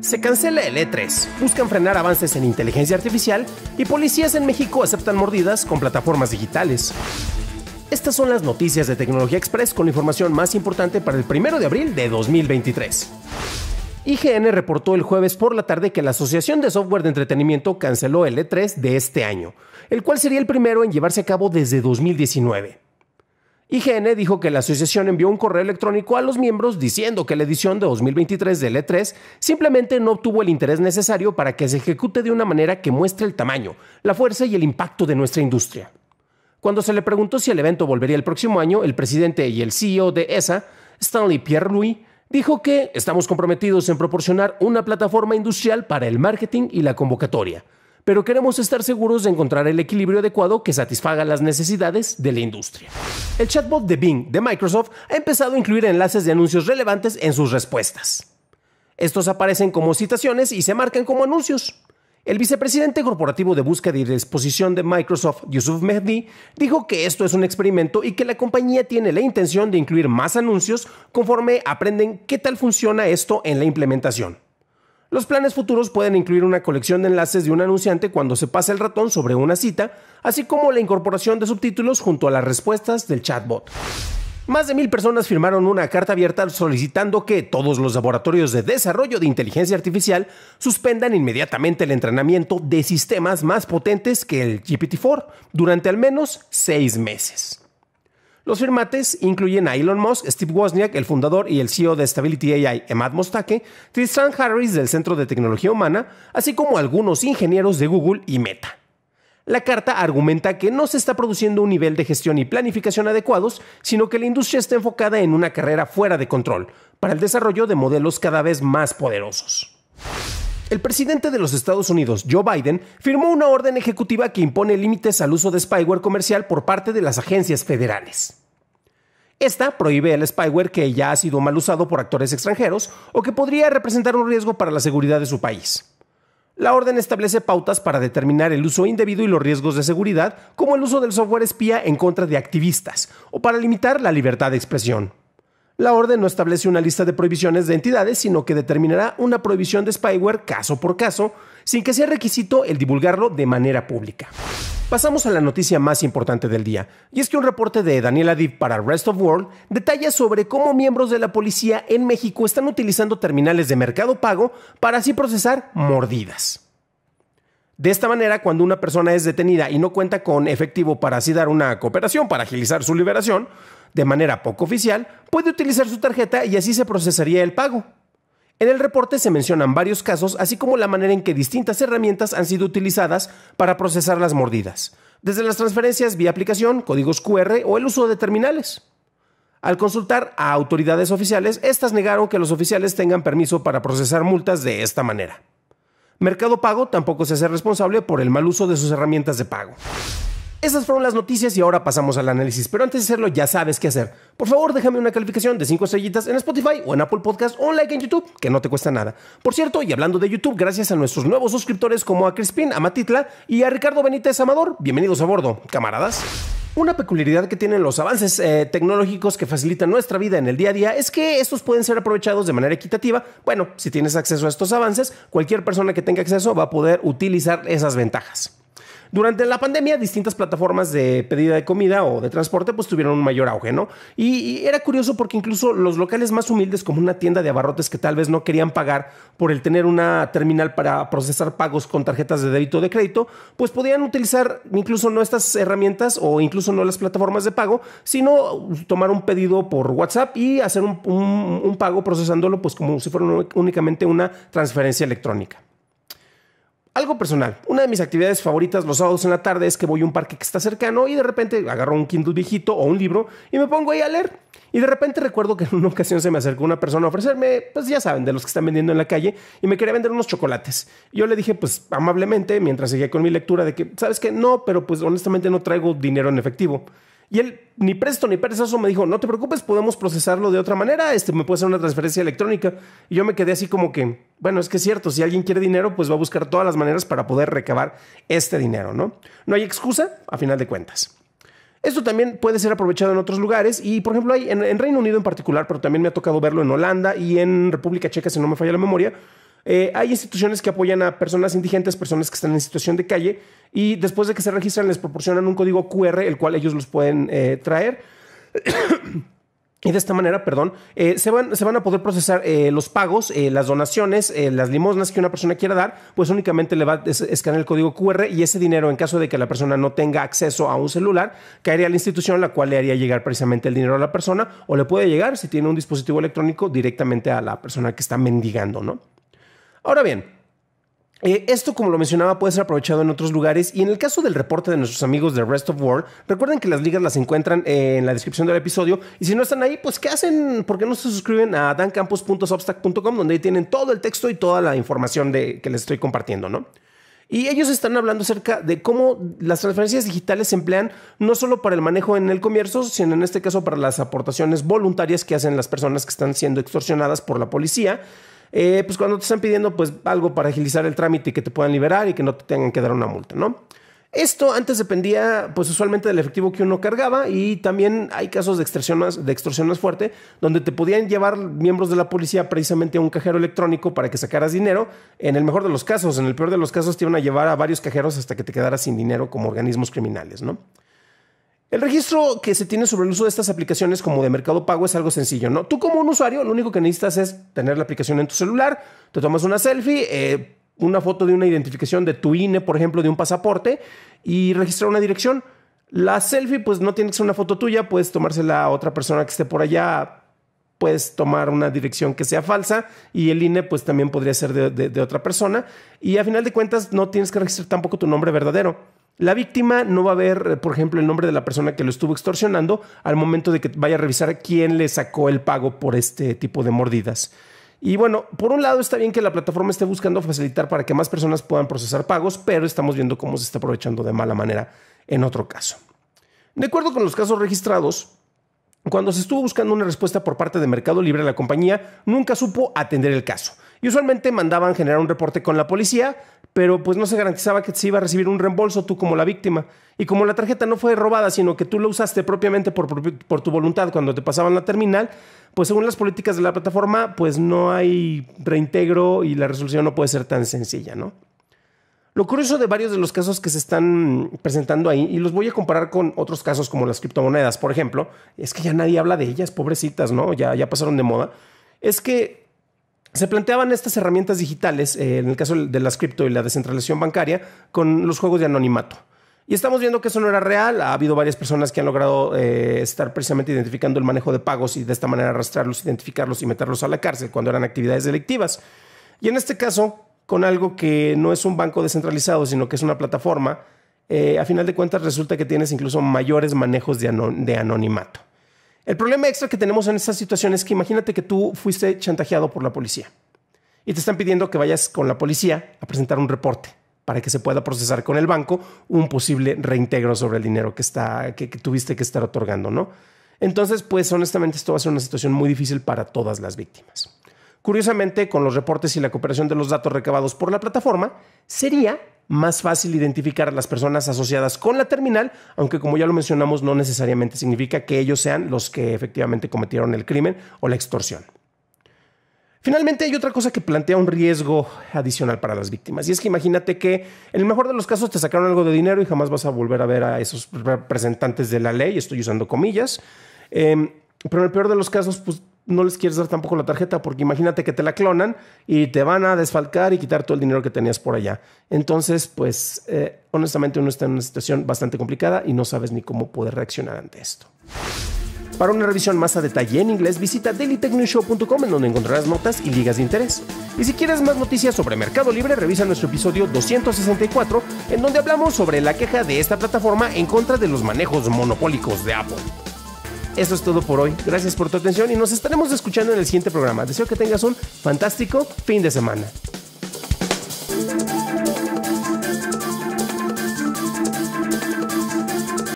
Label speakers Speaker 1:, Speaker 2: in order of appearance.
Speaker 1: Se cancela el E3, buscan frenar avances en inteligencia artificial y policías en México aceptan mordidas con plataformas digitales. Estas son las noticias de Tecnología Express con la información más importante para el 1 de abril de 2023. IGN reportó el jueves por la tarde que la Asociación de Software de Entretenimiento canceló el E3 de este año, el cual sería el primero en llevarse a cabo desde 2019. IGN dijo que la asociación envió un correo electrónico a los miembros diciendo que la edición de 2023 del E3 simplemente no obtuvo el interés necesario para que se ejecute de una manera que muestre el tamaño, la fuerza y el impacto de nuestra industria. Cuando se le preguntó si el evento volvería el próximo año, el presidente y el CEO de ESA, Stanley Pierre-Louis, dijo que estamos comprometidos en proporcionar una plataforma industrial para el marketing y la convocatoria pero queremos estar seguros de encontrar el equilibrio adecuado que satisfaga las necesidades de la industria. El chatbot de Bing de Microsoft ha empezado a incluir enlaces de anuncios relevantes en sus respuestas. Estos aparecen como citaciones y se marcan como anuncios. El vicepresidente corporativo de búsqueda y disposición de Microsoft, Yusuf Mehdi, dijo que esto es un experimento y que la compañía tiene la intención de incluir más anuncios conforme aprenden qué tal funciona esto en la implementación. Los planes futuros pueden incluir una colección de enlaces de un anunciante cuando se pasa el ratón sobre una cita, así como la incorporación de subtítulos junto a las respuestas del chatbot. Más de mil personas firmaron una carta abierta solicitando que todos los laboratorios de desarrollo de inteligencia artificial suspendan inmediatamente el entrenamiento de sistemas más potentes que el GPT-4 durante al menos seis meses. Los firmates incluyen a Elon Musk, Steve Wozniak, el fundador y el CEO de Stability AI, Emad Mostake, Tristan Harris del Centro de Tecnología Humana, así como algunos ingenieros de Google y Meta. La carta argumenta que no se está produciendo un nivel de gestión y planificación adecuados, sino que la industria está enfocada en una carrera fuera de control, para el desarrollo de modelos cada vez más poderosos. El presidente de los Estados Unidos, Joe Biden, firmó una orden ejecutiva que impone límites al uso de spyware comercial por parte de las agencias federales. Esta prohíbe el spyware que ya ha sido mal usado por actores extranjeros o que podría representar un riesgo para la seguridad de su país. La orden establece pautas para determinar el uso indebido y los riesgos de seguridad, como el uso del software espía en contra de activistas, o para limitar la libertad de expresión. La orden no establece una lista de prohibiciones de entidades, sino que determinará una prohibición de spyware caso por caso, sin que sea requisito el divulgarlo de manera pública. Pasamos a la noticia más importante del día, y es que un reporte de Daniela Div para Rest of World detalla sobre cómo miembros de la policía en México están utilizando terminales de mercado pago para así procesar mordidas. De esta manera, cuando una persona es detenida y no cuenta con efectivo para así dar una cooperación para agilizar su liberación, de manera poco oficial, puede utilizar su tarjeta y así se procesaría el pago. En el reporte se mencionan varios casos, así como la manera en que distintas herramientas han sido utilizadas para procesar las mordidas, desde las transferencias vía aplicación, códigos QR o el uso de terminales. Al consultar a autoridades oficiales, estas negaron que los oficiales tengan permiso para procesar multas de esta manera. Mercado Pago tampoco se hace responsable por el mal uso de sus herramientas de pago. Esas fueron las noticias y ahora pasamos al análisis, pero antes de hacerlo ya sabes qué hacer. Por favor, déjame una calificación de 5 estrellitas en Spotify o en Apple Podcast o un like en YouTube, que no te cuesta nada. Por cierto, y hablando de YouTube, gracias a nuestros nuevos suscriptores como a Crispin, a Matitla y a Ricardo Benítez Amador, bienvenidos a bordo, camaradas. Una peculiaridad que tienen los avances eh, tecnológicos que facilitan nuestra vida en el día a día es que estos pueden ser aprovechados de manera equitativa. Bueno, si tienes acceso a estos avances, cualquier persona que tenga acceso va a poder utilizar esas ventajas. Durante la pandemia, distintas plataformas de pedida de comida o de transporte pues tuvieron un mayor auge, ¿no? Y, era curioso porque incluso los locales más humildes, como una tienda de abarrotes que tal vez no querían pagar por el tener una terminal para procesar pagos con tarjetas de débito o de crédito, pues podían utilizar incluso no estas herramientas o incluso no las plataformas de pago, sino tomar un pedido por WhatsApp y hacer un, pago procesándolo pues como si fuera únicamente una transferencia electrónica. Algo personal. Una de mis actividades favoritas los sábados en la tarde es que voy a un parque que está cercano y de repente agarro un Kindle viejito o un libro y me pongo ahí a leer. Y de repente recuerdo que en una ocasión se me acercó una persona a ofrecerme, pues ya saben, de los que están vendiendo en la calle, y me quería vender unos chocolates. yo le dije, pues amablemente, mientras seguía con mi lectura, de que, ¿sabes qué? No, pero pues honestamente no traigo dinero en efectivo. Y él, ni presto ni perezoso, me dijo, no te preocupes, podemos procesarlo de otra manera, este, me puede hacer una transferencia electrónica. Y yo me quedé así como que, bueno, es que es cierto, si alguien quiere dinero, pues va a buscar todas las maneras para poder recabar este dinero, ¿no? No hay excusa, a final de cuentas. Esto también puede ser aprovechado en otros lugares y, por ejemplo, hay en, en Reino Unido en particular, pero también me ha tocado verlo en Holanda y en República Checa, si no me falla la memoria, eh, hay instituciones que apoyan a personas indigentes, personas que están en situación de calle y después de que se registran les proporcionan un código QR, el cual ellos los pueden eh, traer. Y de esta manera, perdón, eh, se, van, a poder procesar los pagos, las donaciones, las limosnas que una persona quiera dar, pues únicamente le va a escanear el código QR y ese dinero, en caso de que la persona no tenga acceso a un celular, caería a la institución, la cual le haría llegar precisamente el dinero a la persona o le puede llegar, si tiene un dispositivo electrónico, directamente a la persona que está mendigando, ¿no? Ahora bien, eh, esto, como lo mencionaba, puede ser aprovechado en otros lugares y en el caso del reporte de nuestros amigos de Rest of World, recuerden que las ligas las encuentran eh, en la descripción del episodio y si no están ahí, pues ¿qué hacen? ¿Por qué no se suscriben a dancampus.substack.com donde ahí tienen todo el texto y toda la información de, que les estoy compartiendo, ¿no? Y ellos están hablando acerca de cómo las transferencias digitales se emplean no solo para el manejo en el comercio, sino en este caso para las aportaciones voluntarias que hacen las personas que están siendo extorsionadas por la policía eh, pues cuando te están pidiendo pues algo para agilizar el trámite y que te puedan liberar y que no te tengan que dar una multa, ¿no? Esto antes dependía, pues usualmente del efectivo que uno cargaba y también hay casos de extorsiones de extorsión más fuerte, donde te podían llevar miembros de la policía precisamente a un cajero electrónico para que sacaras dinero. En el mejor de los casos, en el peor de los casos, te iban a llevar a varios cajeros hasta que te quedaras sin dinero como organismos criminales, ¿no? El registro que se tiene sobre el uso de estas aplicaciones como de Mercado Pago es algo sencillo, ¿no? Tú como un usuario lo único que necesitas es tener la aplicación en tu celular, te tomas una selfie, eh, una foto de una identificación de tu INE, por ejemplo, de un pasaporte y registrar una dirección. La selfie pues no tiene que ser una foto tuya, puedes tomársela a otra persona que esté por allá, puedes tomar una dirección que sea falsa y el INE pues también podría ser de, de otra persona y a final de cuentas no tienes que registrar tampoco tu nombre verdadero. La víctima no va a ver, eh, por ejemplo, el nombre de la persona que lo estuvo extorsionando al momento de que vaya a revisar quién le sacó el pago por este tipo de mordidas. Y bueno, por un lado está bien que la plataforma esté buscando facilitar para que más personas puedan procesar pagos, pero estamos viendo cómo se está aprovechando de mala manera en otro caso. De acuerdo con los casos registrados, cuando se estuvo buscando una respuesta por parte de Mercado Libre, la compañía nunca supo atender el caso. Y usualmente mandaban generar un reporte con la policía, pero pues no se garantizaba que se iba a recibir un reembolso tú como la víctima. Y como la tarjeta no fue robada, sino que tú la usaste propiamente por, tu voluntad cuando te pasaban la terminal, pues según las políticas de la plataforma, pues no hay reintegro y la resolución no puede ser tan sencilla, ¿no? Lo curioso de varios de los casos que se están presentando ahí, y los voy a comparar con otros casos como las criptomonedas, por ejemplo, es que ya nadie habla de ellas, pobrecitas, ¿no? Ya, ya pasaron de moda. Es que se planteaban estas herramientas digitales, eh, en el caso de las cripto y la descentralización bancaria, con los juegos de anonimato. Y estamos viendo que eso no era real. Ha habido varias personas que han logrado eh, estar precisamente identificando el manejo de pagos y de esta manera arrastrarlos, identificarlos y meterlos a la cárcel cuando eran actividades delictivas. Y en este caso, con algo que no es un banco descentralizado, sino que es una plataforma, eh, a final de cuentas resulta que tienes incluso mayores manejos de anonimato. El problema extra que tenemos en esta situación es que imagínate que tú fuiste chantajeado por la policía y te están pidiendo que vayas con la policía a presentar un reporte para que se pueda procesar con el banco un posible reintegro sobre el dinero que, está, tuviste que estar otorgando, ¿no? Entonces, pues honestamente esto va a ser una situación muy difícil para todas las víctimas. Curiosamente, con los reportes y la cooperación de los datos recabados por la plataforma, sería más fácil identificar a las personas asociadas con la terminal, aunque como ya lo mencionamos no necesariamente significa que ellos sean los que efectivamente cometieron el crimen o la extorsión. Finalmente hay otra cosa que plantea un riesgo adicional para las víctimas y es que imagínate que en el mejor de los casos te sacaron algo de dinero y jamás vas a volver a ver a esos representantes de la ley, estoy usando comillas, em, pero en el peor de los casos pues no les quieres dar tampoco la tarjeta porque imagínate que te la clonan y te van a desfalcar y quitar todo el dinero que tenías por allá. Entonces, pues eh, honestamente uno está en una situación bastante complicada y no sabes ni cómo poder reaccionar ante esto. Para una revisión más a detalle en inglés, visita dailytechnewshow.com en donde encontrarás notas y ligas de interés. Y si quieres más noticias sobre Mercado Libre, revisa nuestro episodio 264 en donde hablamos sobre la queja de esta plataforma en contra de los manejos monopólicos de Apple. Eso es todo por hoy. Gracias por tu atención y nos estaremos escuchando en el siguiente programa. Deseo que tengas un fantástico fin de semana.